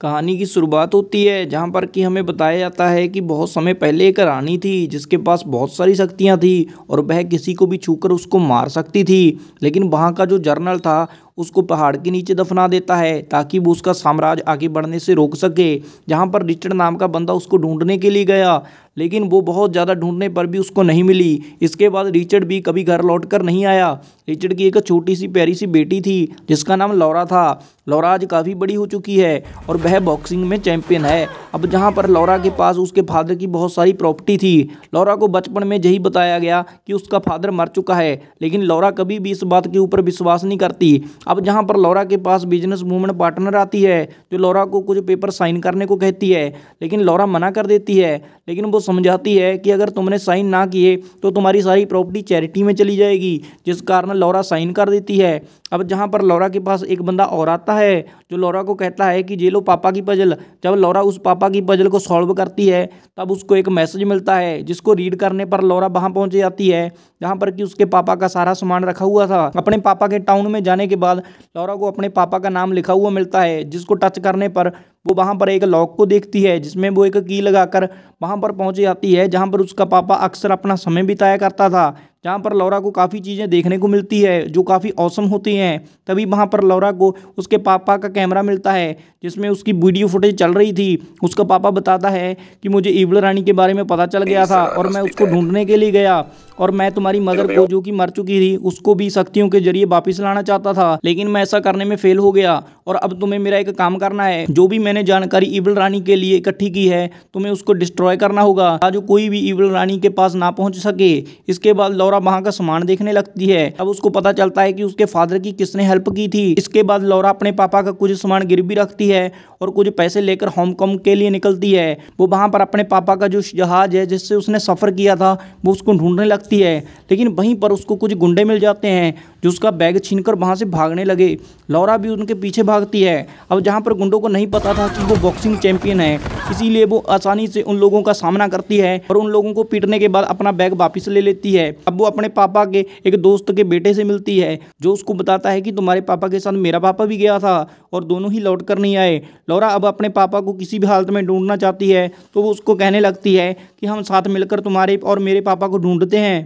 कहानी की शुरुआत होती है जहाँ पर कि हमें बताया जाता है कि बहुत समय पहले एक रानी थी जिसके पास बहुत सारी शक्तियाँ थी और वह किसी को भी छूकर उसको मार सकती थी लेकिन वहाँ का जो जर्नल था उसको पहाड़ के नीचे दफना देता है ताकि वो उसका साम्राज्य आगे बढ़ने से रोक सके जहाँ पर रिचर्ड नाम का बंदा उसको ढूंढने के लिए गया लेकिन वो बहुत ज़्यादा ढूंढने पर भी उसको नहीं मिली इसके बाद रिचर्ड भी कभी घर लौट कर नहीं आया रिचर्ड की एक छोटी सी प्यारी सी बेटी थी जिसका नाम लौरा था लौरा आज काफ़ी बड़ी हो चुकी है और वह बॉक्सिंग में चैम्पियन है अब जहाँ पर लौरा के पास उसके फादर की बहुत सारी प्रॉपर्टी थी लौरा को बचपन में यही बताया गया कि उसका फादर मर चुका है लेकिन लौरा कभी भी इस बात के ऊपर विश्वास नहीं करती अब जहाँ पर लौरा के पास बिजनेस वूमन पार्टनर आती है जो लौरा को कुछ पेपर साइन करने को कहती है लेकिन लौरा मना कर देती है लेकिन वो समझाती है कि अगर तुमने साइन ना किए तो तुम्हारी सारी प्रॉपर्टी चैरिटी में चली जाएगी जिस कारण लौरा साइन कर देती है अब जहाँ पर लौरा के पास एक बंदा और आता है जो लौरा को कहता है कि जे लो पापा की पजल जब लौरा उस पापा लोरापा की पजल को सॉल्व करती है तब उसको एक मैसेज मिलता है जिसको रीड करने पर लौरा वहाँ पहुँच जाती है जहाँ पर कि उसके पापा का सारा सामान रखा हुआ था अपने पापा के टाउन में जाने के बाद लौरा को अपने पापा का नाम लिखा हुआ मिलता है जिसको टच करने पर वो वहाँ पर एक लॉक को देखती है जिसमें वो एक की लगाकर वहाँ पर पहुँच जाती है जहाँ पर उसका पापा अक्सर अपना समय बिताया करता था जहाँ पर लौरा को काफ़ी चीज़ें देखने को मिलती है जो काफ़ी औसम होती हैं तभी वहाँ पर लौरा को उसके पापा का कैमरा मिलता है जिसमें उसकी वीडियो फुटेज चल रही थी उसका पापा बताता है कि मुझे ईबल रानी के बारे में पता चल गया था और मैं उसको ढूंढने के लिए गया और मैं तुम्हारी मदर को जो कि मर चुकी थी उसको भी शक्तियों के जरिए वापस लाना चाहता था लेकिन मैं ऐसा करने में फेल हो गया और अब तुम्हें मेरा एक काम करना है जो भी मैंने जानकारी ईवल रानी के लिए इकट्ठी की है तुम्हें उसको डिस्ट्रॉय करना होगा जो कोई भी ईवल रानी के पास ना पहुंच सके इसके बाद लौरा लौरा वहाँ का सामान देखने लगती है अब उसको पता चलता है कि उसके फादर की किसने हेल्प की थी इसके बाद लौरा अपने पापा का कुछ सामान गिरवी रखती है और कुछ पैसे लेकर हांगकॉन्ग के लिए निकलती है वो वहाँ पर अपने पापा का जो जहाज है जिससे उसने सफ़र किया था वो उसको ढूंढने लगती है लेकिन वहीं पर उसको कुछ गुंडे मिल जाते हैं जो उसका बैग छीन कर वहाँ से भागने लगे लौरा भी उनके पीछे भागती है अब जहाँ पर गुंडों को नहीं पता था कि वो बॉक्सिंग चैंपियन है इसीलिए वो आसानी से उन लोगों का सामना करती है और उन लोगों को पीटने के बाद अपना बैग वापिस ले लेती है अब वो अपने पापा के एक दोस्त के बेटे से मिलती है जो उसको बताता है कि तुम्हारे पापा के साथ मेरा पापा भी गया था और दोनों ही लौट कर नहीं आए लौरा अब अपने पापा को किसी भी हालत में ढूंढना चाहती है तो वो उसको कहने लगती है कि हम साथ मिलकर तुम्हारे और मेरे पापा को ढूंढते हैं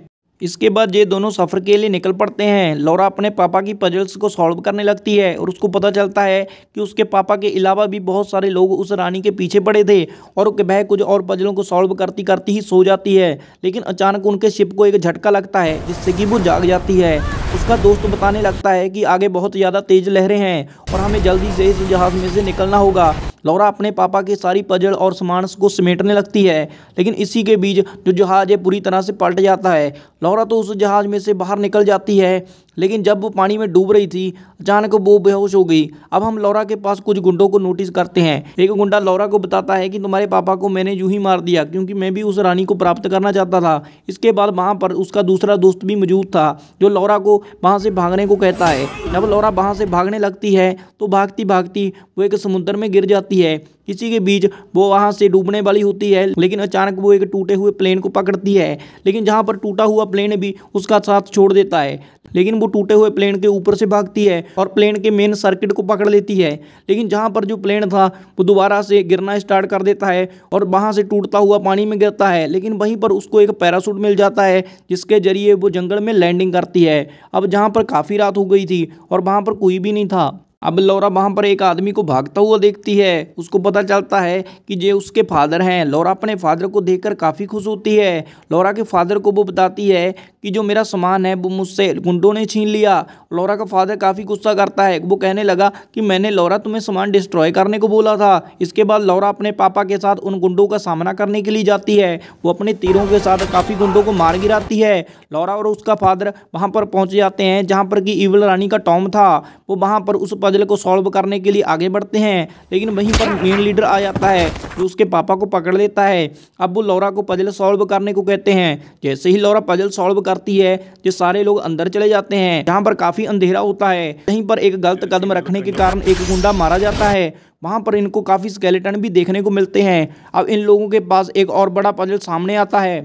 इसके बाद ये दोनों सफ़र के लिए निकल पड़ते हैं लौरा अपने पापा की पजल्स को सॉल्व करने लगती है और उसको पता चलता है कि उसके पापा के अलावा भी बहुत सारे लोग उस रानी के पीछे पड़े थे और वह कुछ और पजलों को सॉल्व करती करती ही सो जाती है लेकिन अचानक उनके शिप को एक झटका लगता है जिससे कि वो जाग जाती है उसका दोस्त बताने लगता है कि आगे बहुत ज़्यादा तेज़ लहरें हैं और हमें जल्दी से इस जहाज़ में से निकलना होगा लौरा अपने पापा के सारी पजल और सामान को समेटने लगती है लेकिन इसी के बीच जो जहाज़ है पूरी तरह से पलट जाता है लौरा तो उस जहाज़ में से बाहर निकल जाती है लेकिन जब वो पानी में डूब रही थी अचानक वो बेहोश हो गई अब हम लौरा के पास कुछ गुंडों को नोटिस करते हैं एक गुंडा लौरा को बताता है कि तुम्हारे पापा को मैंने यूं ही मार दिया क्योंकि मैं भी उस रानी को प्राप्त करना चाहता था इसके बाद वहाँ पर उसका दूसरा दोस्त भी मौजूद था जो लौरा को वहाँ से भागने को कहता है जब लौरा वहाँ से भागने लगती है तो भागती भागती वो एक समुद्र में गिर जाती है इसी के बीच वो वहाँ से डूबने वाली होती है लेकिन अचानक वो एक टूटे हुए प्लेन को पकड़ती है लेकिन जहाँ पर टूटा हुआ प्लेन भी उसका साथ छोड़ देता है लेकिन वो टूटे हुए प्लेन के ऊपर से भागती है और प्लेन के मेन सर्किट को पकड़ लेती है लेकिन जहाँ पर जो प्लेन था वो दोबारा से गिरना स्टार्ट कर देता है और वहाँ से टूटता हुआ पानी में गिरता है लेकिन वहीं पर उसको एक पैरासूट मिल जाता है जिसके जरिए वो जंगल में लैंडिंग करती है अब जहाँ पर काफ़ी रात हो गई थी और वहाँ पर कोई भी नहीं था अब लौरा वहां पर एक आदमी को भागता हुआ देखती है उसको पता चलता है कि ये उसके फादर हैं लौरा अपने फादर को देखकर काफ़ी खुश होती है लौरा के फादर को वो बताती है कि जो मेरा सामान है वो मुझसे गुंडों ने छीन लिया लौरा का फादर काफ़ी गुस्सा करता है वो कहने लगा कि मैंने लौरा तुम्हें सामान डिस्ट्रॉय करने को बोला था इसके बाद लौरा अपने पापा के साथ उन गुंडों का सामना करने के लिए जाती है वो अपने तीरों के साथ काफ़ी गुंडों को मार गिराती है लौरा और उसका फादर वहाँ पर पहुँच जाते हैं जहाँ पर कि ईवल रानी का टॉम था वो वहाँ पर उस पजल को सॉल्व करने के लिए आगे बढ़ते हैं लेकिन वहीं पर मेन लीडर आ जाता है जो उसके पापा को पकड़ लेता है अब वो लौरा को पजल सॉल्व करने को कहते हैं जैसे ही लौरा पजल सॉल्व करती है जो सारे लोग अंदर चले जाते हैं जहाँ पर काफ़ी काफ़ी अंधेरा होता है कहीं पर एक गलत कदम रखने के कारण एक गुंडा मारा जाता है वहां पर इनको काफ़ी स्केलेटन भी देखने को मिलते हैं अब इन लोगों के पास एक और बड़ा पजल सामने आता है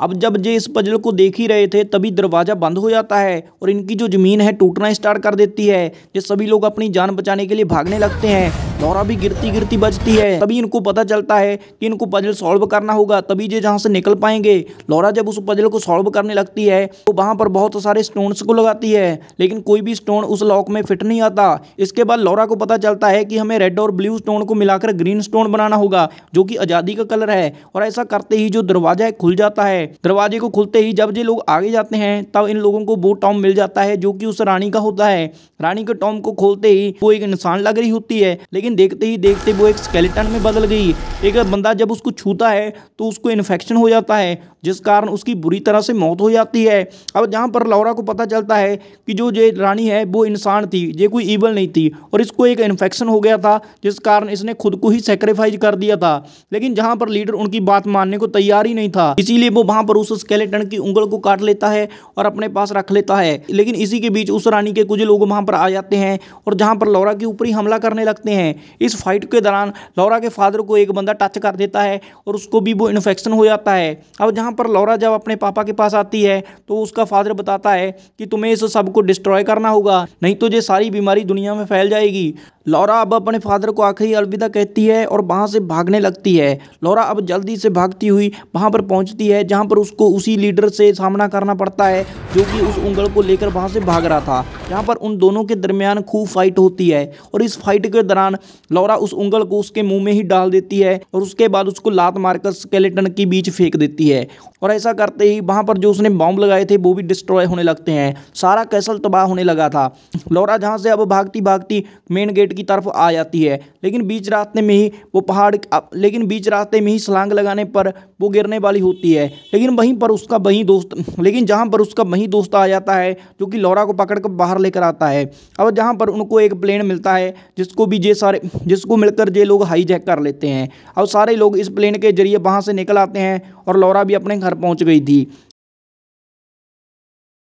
अब जब ये इस पजल को देख ही रहे थे तभी दरवाज़ा बंद हो जाता है और इनकी जो ज़मीन है टूटना स्टार्ट कर देती है ये सभी लोग अपनी जान बचाने के लिए भागने लगते हैं नौरा भी गिरती गिरती बचती है तभी इनको पता चलता है कि इनको पजल सॉल्व करना होगा तभी ये जहाँ से निकल पाएंगे लौरा जब उस पजल को सॉल्व करने लगती है तो वहाँ पर बहुत सारे स्टोन्स को लगाती है लेकिन कोई भी स्टोन उस लॉक में फिट नहीं आता इसके बाद लौरा को पता चलता है कि हमें रेड और ब्लू स्टोन को मिलाकर ग्रीन स्टोन बनाना होगा जो कि आज़ादी का कलर है और ऐसा करते ही जो दरवाजा है खुल जाता है दरवाजे को खुलते ही जब ये लोग आगे जाते हैं तब इन लोगों को वो टॉम मिल जाता है जो कि उस रानी का होता है रानी के टॉम को खोलते ही वो एक इंसान लग रही होती है लेकिन लेकिन देखते ही देखते वो एक स्केलेटन में बदल गई एक बंदा जब उसको छूता है तो उसको इन्फेक्शन हो जाता है जिस कारण उसकी बुरी तरह से मौत हो जाती है अब जहाँ पर लौरा को पता चलता है कि जो ये रानी है वो इंसान थी ये कोई ईवल नहीं थी और इसको एक इन्फेक्शन हो गया था जिस कारण इसने खुद को ही सेक्रीफाइस कर दिया था लेकिन जहाँ पर लीडर उनकी बात मानने को तैयार ही नहीं था इसीलिए वो वहाँ पर उस स्केलेटन की उंगल को काट लेता है और अपने पास रख लेता है लेकिन इसी के बीच उस रानी के कुछ लोग वहाँ पर आ जाते हैं और जहाँ पर लौरा के ऊपर ही हमला करने लगते हैं इस फाइट के दौरान लौरा के फादर को एक बंदा टच कर देता है और उसको भी वो इन्फेक्शन हो जाता है अब जहाँ पर लौरा जब अपने पापा के पास आती है तो उसका फादर बताता है कि तुम्हें इस सब को डिस्ट्रॉय करना होगा नहीं तो ये सारी बीमारी दुनिया में फैल जाएगी लौरा अब अपने फादर को आखिरी अलविदा कहती है और वहाँ से भागने लगती है लौरा अब जल्दी से भागती हुई वहाँ पर पहुँचती है जहाँ पर उसको उसी लीडर से सामना करना पड़ता है जो कि उस उंगल को लेकर वहाँ से भाग रहा था जहाँ पर उन दोनों के दरमियान खूब फाइट होती है और इस फाइट के दौरान लौरा उस उंगल को उसके मुंह में ही डाल देती है और उसके बाद उसको लात मारकर स्केलेटन के बीच फेंक देती है और ऐसा करते ही वहाँ पर जो उसने बॉम्ब लगाए थे वो भी डिस्ट्रॉय होने लगते हैं सारा कैसल तबाह होने लगा था लौरा जहाँ से अब भागती भागती मेन गेट की तरफ आ जाती है लेकिन बीच रास्ते में ही वो पहाड़ लेकिन बीच रास्ते में ही सलांग लगाने पर वो गिरने वाली होती है लेकिन वहीं पर उसका वहीं दोस्त लेकिन जहाँ पर उसका वहीं दोस्त आ जाता है जो कि लौरा को पकड़ कर बाहर लेकर आता है अब जहाँ पर उनको एक प्लेन मिलता है जिसको भी ये सारे जिसको मिलकर ये लोग हाईजैक कर लेते हैं अब सारे लोग इस प्लेन के जरिए वहाँ से निकल आते हैं और लौरा भी अपने घर पहुँच गई थी